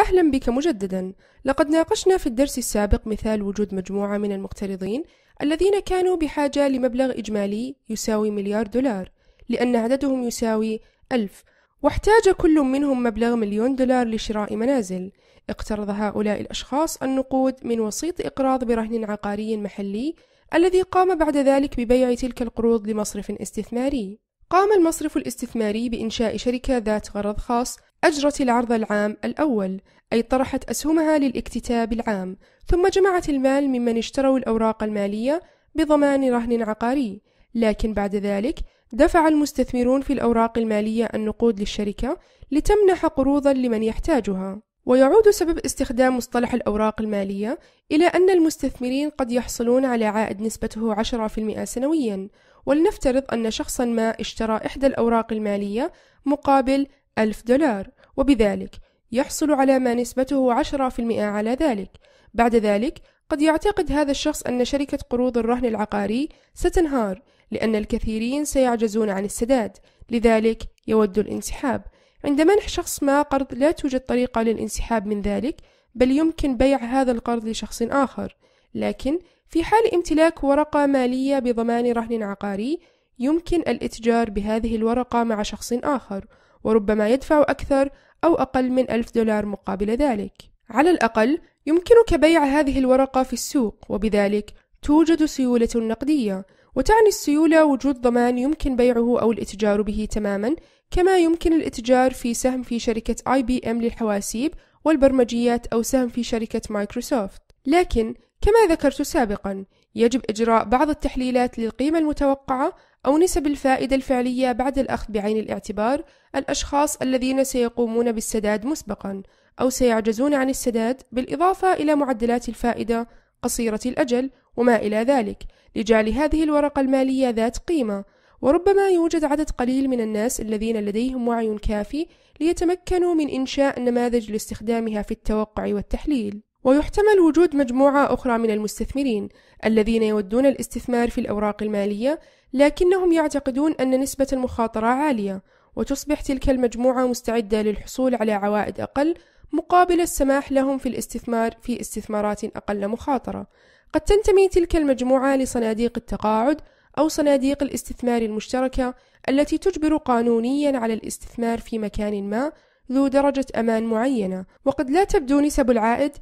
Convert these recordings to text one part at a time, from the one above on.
أهلا بك مجددا لقد ناقشنا في الدرس السابق مثال وجود مجموعة من المقترضين الذين كانوا بحاجة لمبلغ إجمالي يساوي مليار دولار لأن عددهم يساوي ألف واحتاج كل منهم مبلغ مليون دولار لشراء منازل اقترض هؤلاء الأشخاص النقود من وسيط إقراض برهن عقاري محلي الذي قام بعد ذلك ببيع تلك القروض لمصرف استثماري قام المصرف الاستثماري بإنشاء شركة ذات غرض خاص أجرت العرض العام الأول، أي طرحت أسهمها للاكتتاب العام، ثم جمعت المال ممن اشتروا الأوراق المالية بضمان رهن عقاري، لكن بعد ذلك دفع المستثمرون في الأوراق المالية النقود للشركة لتمنح قروضا لمن يحتاجها. ويعود سبب استخدام مصطلح الأوراق المالية إلى أن المستثمرين قد يحصلون على عائد نسبته 10% سنويًا، ولنفترض أن شخصا ما اشترى إحدى الأوراق المالية مقابل ألف دولار وبذلك يحصل على ما نسبته عشرة في المئة على ذلك بعد ذلك قد يعتقد هذا الشخص أن شركة قروض الرهن العقاري ستنهار لأن الكثيرين سيعجزون عن السداد لذلك يود الانسحاب عند منح شخص ما قرض لا توجد طريقة للانسحاب من ذلك بل يمكن بيع هذا القرض لشخص آخر لكن في حال امتلاك ورقة مالية بضمان رهن عقاري يمكن الاتجار بهذه الورقة مع شخص آخر وربما يدفع أكثر أو أقل من ألف دولار مقابل ذلك على الأقل يمكنك بيع هذه الورقة في السوق وبذلك توجد سيولة نقدية وتعني السيولة وجود ضمان يمكن بيعه أو الاتجار به تماما كما يمكن الاتجار في سهم في شركة آي بي إم للحواسيب والبرمجيات أو سهم في شركة مايكروسوفت لكن كما ذكرت سابقا يجب إجراء بعض التحليلات للقيمة المتوقعة أو نسب الفائدة الفعلية بعد الأخذ بعين الاعتبار الأشخاص الذين سيقومون بالسداد مسبقا أو سيعجزون عن السداد بالإضافة إلى معدلات الفائدة قصيرة الأجل وما إلى ذلك لجعل هذه الورقة المالية ذات قيمة وربما يوجد عدد قليل من الناس الذين لديهم وعي كافي ليتمكنوا من إنشاء نماذج لاستخدامها في التوقع والتحليل ويحتمل وجود مجموعة أخرى من المستثمرين الذين يودون الاستثمار في الأوراق المالية لكنهم يعتقدون أن نسبة المخاطرة عالية وتصبح تلك المجموعة مستعدة للحصول على عوائد أقل مقابل السماح لهم في الاستثمار في استثمارات أقل مخاطرة قد تنتمي تلك المجموعة لصناديق التقاعد أو صناديق الاستثمار المشتركة التي تجبر قانونيا على الاستثمار في مكان ما ذو درجة أمان معينة وقد لا تبدو نسب العائد 9%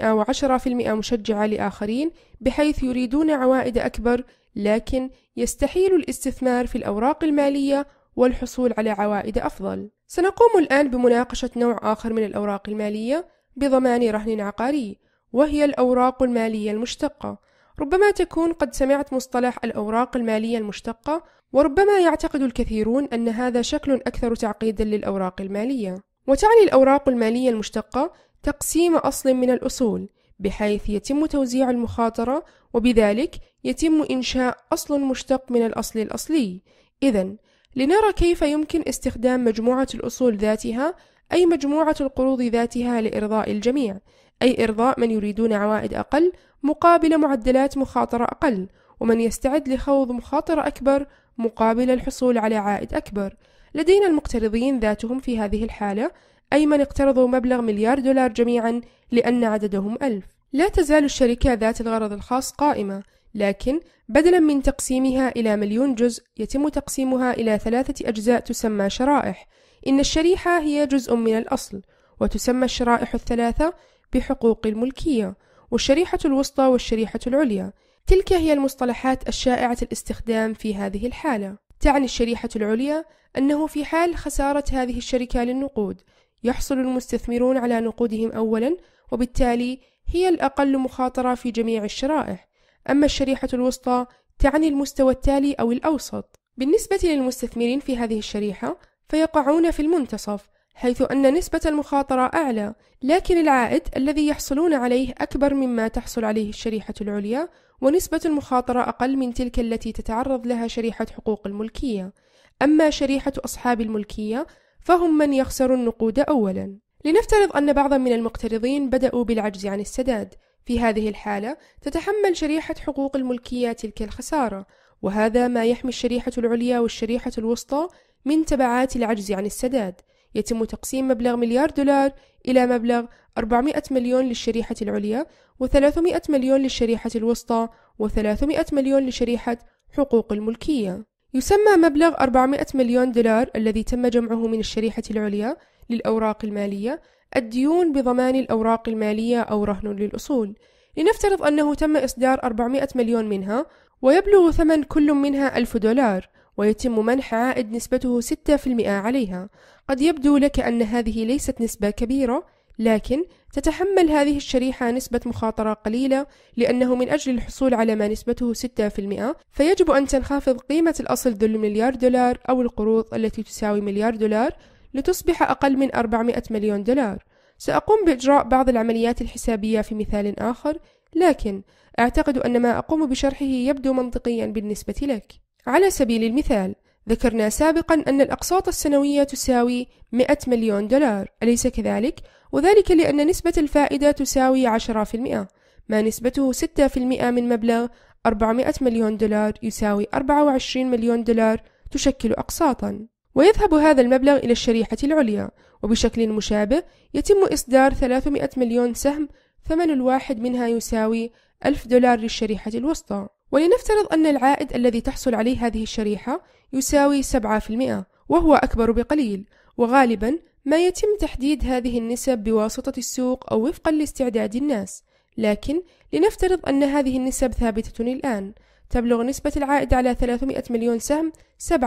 و10% مشجعة لآخرين بحيث يريدون عوائد أكبر لكن يستحيل الاستثمار في الأوراق المالية والحصول على عوائد أفضل سنقوم الآن بمناقشة نوع آخر من الأوراق المالية بضمان رهن عقاري وهي الأوراق المالية المشتقة ربما تكون قد سمعت مصطلح الأوراق المالية المشتقة وربما يعتقد الكثيرون أن هذا شكل أكثر تعقيدا للأوراق المالية وتعني الأوراق المالية المشتقة تقسيم أصل من الأصول بحيث يتم توزيع المخاطرة وبذلك يتم إنشاء أصل مشتق من الأصل الأصلي إذا لنرى كيف يمكن استخدام مجموعة الأصول ذاتها أي مجموعة القروض ذاتها لإرضاء الجميع أي إرضاء من يريدون عوائد أقل مقابل معدلات مخاطرة أقل ومن يستعد لخوض مخاطرة أكبر مقابل الحصول على عائد أكبر لدينا المقترضين ذاتهم في هذه الحالة أي من اقترضوا مبلغ مليار دولار جميعا لأن عددهم ألف لا تزال الشركة ذات الغرض الخاص قائمة لكن بدلا من تقسيمها إلى مليون جزء يتم تقسيمها إلى ثلاثة أجزاء تسمى شرائح إن الشريحة هي جزء من الأصل وتسمى الشرائح الثلاثة بحقوق الملكية والشريحة الوسطى والشريحة العليا تلك هي المصطلحات الشائعة الاستخدام في هذه الحالة تعني الشريحة العليا أنه في حال خسارة هذه الشركة للنقود يحصل المستثمرون على نقودهم أولا وبالتالي هي الأقل مخاطرة في جميع الشرائح أما الشريحة الوسطى تعني المستوى التالي أو الأوسط بالنسبة للمستثمرين في هذه الشريحة فيقعون في المنتصف حيث أن نسبة المخاطرة أعلى، لكن العائد الذي يحصلون عليه أكبر مما تحصل عليه الشريحة العليا، ونسبة المخاطرة أقل من تلك التي تتعرض لها شريحة حقوق الملكية. أما شريحة أصحاب الملكية فهم من يخسر النقود أولاً. لنفترض أن بعضا من المقترضين بدأوا بالعجز عن السداد، في هذه الحالة تتحمل شريحة حقوق الملكية تلك الخسارة، وهذا ما يحمي الشريحة العليا والشريحة الوسطى من تبعات العجز عن السداد، يتم تقسيم مبلغ مليار دولار إلى مبلغ 400 مليون للشريحة العليا و300 مليون للشريحة الوسطى و300 مليون لشريحة حقوق الملكية يسمى مبلغ 400 مليون دولار الذي تم جمعه من الشريحة العليا للأوراق المالية الديون بضمان الأوراق المالية أو رهن للأصول لنفترض أنه تم إصدار 400 مليون منها ويبلغ ثمن كل منها 1000 دولار ويتم منح عائد نسبته 6% عليها قد يبدو لك أن هذه ليست نسبة كبيرة لكن تتحمل هذه الشريحة نسبة مخاطرة قليلة لأنه من أجل الحصول على ما نسبته 6% فيجب أن تنخفض قيمة الأصل ذو المليار دولار أو القروض التي تساوي مليار دولار لتصبح أقل من 400 مليون دولار سأقوم بإجراء بعض العمليات الحسابية في مثال آخر لكن أعتقد أن ما أقوم بشرحه يبدو منطقيا بالنسبة لك على سبيل المثال ذكرنا سابقا أن الأقساط السنوية تساوي 100 مليون دولار أليس كذلك؟ وذلك لأن نسبة الفائدة تساوي 10% ما نسبته 6% من مبلغ 400 مليون دولار يساوي 24 مليون دولار تشكل أقساطا ويذهب هذا المبلغ إلى الشريحة العليا وبشكل مشابه يتم إصدار 300 مليون سهم ثمن الواحد منها يساوي 1000 دولار للشريحة الوسطى ولنفترض أن العائد الذي تحصل عليه هذه الشريحة يساوي 7% وهو أكبر بقليل وغالبا ما يتم تحديد هذه النسب بواسطة السوق أو وفقا لاستعداد الناس لكن لنفترض أن هذه النسب ثابتة الآن تبلغ نسبة العائد على 300 مليون سهم 7%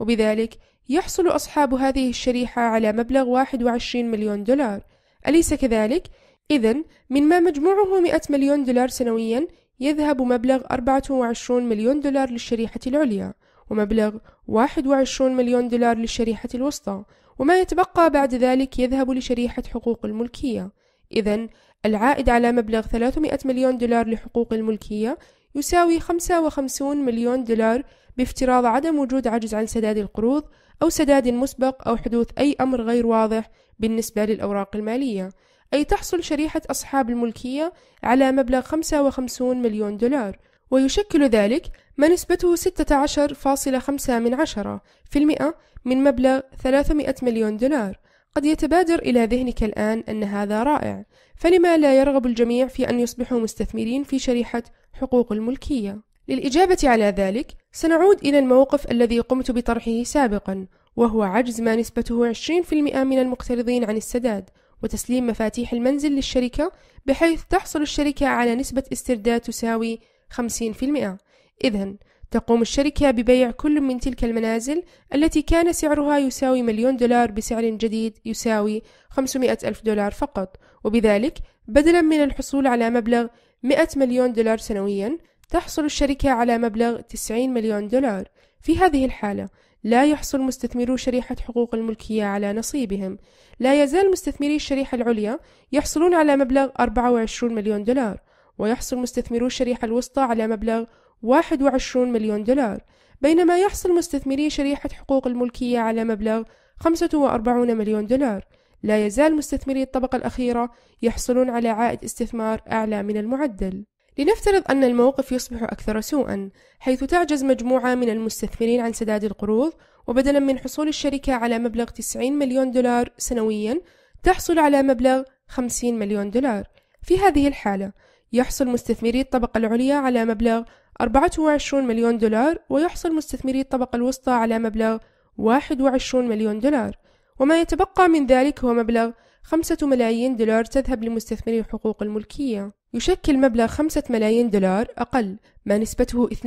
وبذلك يحصل أصحاب هذه الشريحة على مبلغ 21 مليون دولار أليس كذلك؟ إذا من ما مجموعه 100 مليون دولار سنويا يذهب مبلغ 24 مليون دولار للشريحة العليا ومبلغ 21 مليون دولار للشريحة الوسطى وما يتبقى بعد ذلك يذهب لشريحة حقوق الملكية إذا العائد على مبلغ 300 مليون دولار لحقوق الملكية يساوي 55 مليون دولار بافتراض عدم وجود عجز عن سداد القروض أو سداد مسبق أو حدوث أي أمر غير واضح بالنسبة للأوراق المالية أي تحصل شريحة أصحاب الملكية على مبلغ 55 مليون دولار ويشكل ذلك ما نسبته 16.5% من عشرة في المئة من مبلغ 300 مليون دولار قد يتبادر إلى ذهنك الآن أن هذا رائع فلما لا يرغب الجميع في أن يصبحوا مستثمرين في شريحة حقوق الملكية للإجابة على ذلك سنعود إلى الموقف الذي قمت بطرحه سابقا وهو عجز ما نسبته 20% من المقترضين عن السداد وتسليم مفاتيح المنزل للشركة بحيث تحصل الشركة على نسبة استرداد تساوي 50% إذا تقوم الشركة ببيع كل من تلك المنازل التي كان سعرها يساوي مليون دولار بسعر جديد يساوي 500 ألف دولار فقط وبذلك بدلا من الحصول على مبلغ 100 مليون دولار سنويا تحصل الشركة على مبلغ 90 مليون دولار في هذه الحالة لا يحصل مستثمرو شريحة حقوق الملكية على نصيبهم لا يزال مستثمري الشريحة العليا يحصلون على مبلغ 24 مليون دولار ويحصل مستثمرو الشريحة الوسطى على مبلغ 21 مليون دولار بينما يحصل مستثمري شريحة حقوق الملكية على مبلغ 45 مليون دولار لا يزال مستثمري الطبقة الأخيرة يحصلون على عائد استثمار أعلى من المعدل لنفترض أن الموقف يصبح أكثر سوءًا، حيث تعجز مجموعة من المستثمرين عن سداد القروض، وبدلاً من حصول الشركة على مبلغ 90 مليون دولار سنوياً، تحصل على مبلغ 50 مليون دولار. في هذه الحالة، يحصل مستثمري الطبقة العليا على مبلغ 24 مليون دولار، ويحصل مستثمري الطبقة الوسطى على مبلغ 21 مليون دولار، وما يتبقى من ذلك هو مبلغ خمسة ملايين دولار تذهب لمستثمري حقوق الملكية يشكل مبلغ خمسة ملايين دولار أقل ما نسبته 2%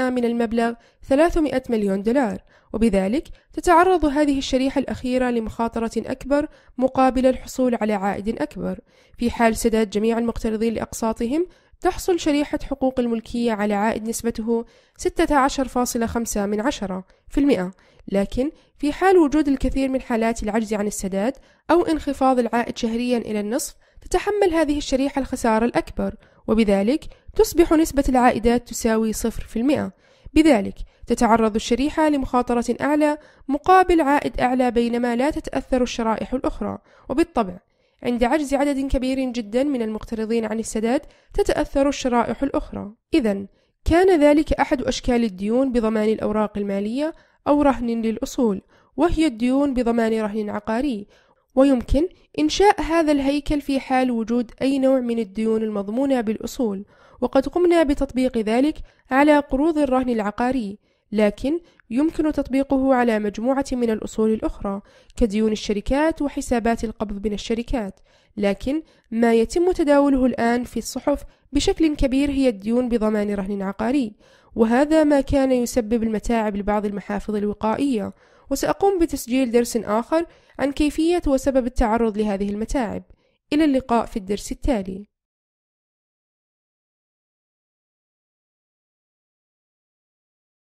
من المبلغ 300 مليون دولار وبذلك تتعرض هذه الشريحة الأخيرة لمخاطرة أكبر مقابل الحصول على عائد أكبر في حال سداد جميع المقترضين لأقساطهم تحصل شريحة حقوق الملكية على عائد نسبته 16.5 من عشرة في المئة لكن في حال وجود الكثير من حالات العجز عن السداد أو انخفاض العائد شهريا إلى النصف تتحمل هذه الشريحة الخسارة الأكبر وبذلك تصبح نسبة العائدات تساوي صفر في المئة بذلك تتعرض الشريحة لمخاطرة أعلى مقابل عائد أعلى بينما لا تتأثر الشرائح الأخرى وبالطبع عند عجز عدد كبير جدا من المقترضين عن السداد تتأثر الشرائح الأخرى إذا كان ذلك أحد أشكال الديون بضمان الأوراق المالية أو رهن للأصول وهي الديون بضمان رهن عقاري ويمكن إنشاء هذا الهيكل في حال وجود أي نوع من الديون المضمونة بالأصول وقد قمنا بتطبيق ذلك على قروض الرهن العقاري لكن يمكن تطبيقه على مجموعة من الأصول الأخرى كديون الشركات وحسابات القبض من الشركات، لكن ما يتم تداوله الآن في الصحف بشكل كبير هي الديون بضمان رهن عقاري، وهذا ما كان يسبب المتاعب لبعض المحافظ الوقائية، وسأقوم بتسجيل درس آخر عن كيفية وسبب التعرض لهذه المتاعب. إلى اللقاء في الدرس التالي.